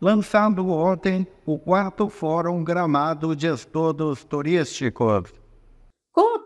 lançado ontem o quarto Fórum Gramado de Estudos Turísticos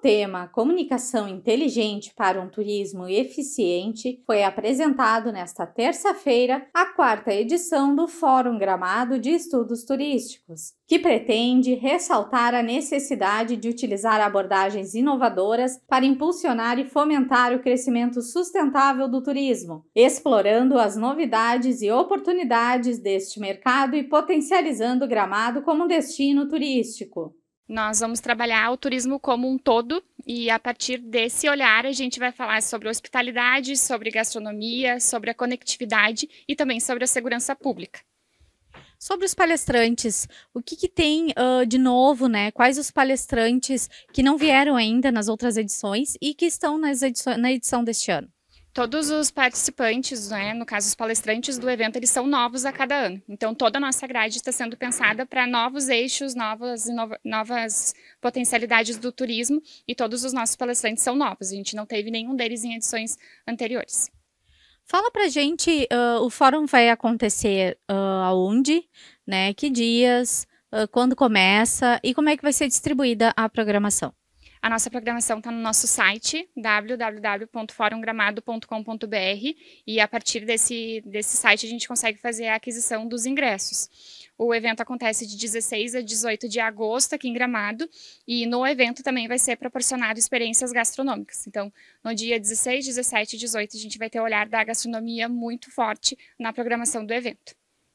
tema Comunicação Inteligente para um Turismo Eficiente foi apresentado nesta terça-feira a quarta edição do Fórum Gramado de Estudos Turísticos, que pretende ressaltar a necessidade de utilizar abordagens inovadoras para impulsionar e fomentar o crescimento sustentável do turismo, explorando as novidades e oportunidades deste mercado e potencializando o Gramado como um destino turístico. Nós vamos trabalhar o turismo como um todo e a partir desse olhar a gente vai falar sobre hospitalidade, sobre gastronomia, sobre a conectividade e também sobre a segurança pública. Sobre os palestrantes, o que, que tem uh, de novo, né? Quais os palestrantes que não vieram ainda nas outras edições e que estão nas na edição deste ano? todos os participantes, né, no caso os palestrantes do evento, eles são novos a cada ano. Então toda a nossa grade está sendo pensada para novos eixos, novas, novas potencialidades do turismo e todos os nossos palestrantes são novos. A gente não teve nenhum deles em edições anteriores. Fala a gente, uh, o fórum vai acontecer uh, aonde, né? Que dias, uh, quando começa e como é que vai ser distribuída a programação? A nossa programação está no nosso site www.forumgramado.com.br e a partir desse, desse site a gente consegue fazer a aquisição dos ingressos. O evento acontece de 16 a 18 de agosto aqui em Gramado e no evento também vai ser proporcionado experiências gastronômicas. Então, no dia 16, 17 e 18 a gente vai ter o olhar da gastronomia muito forte na programação do evento.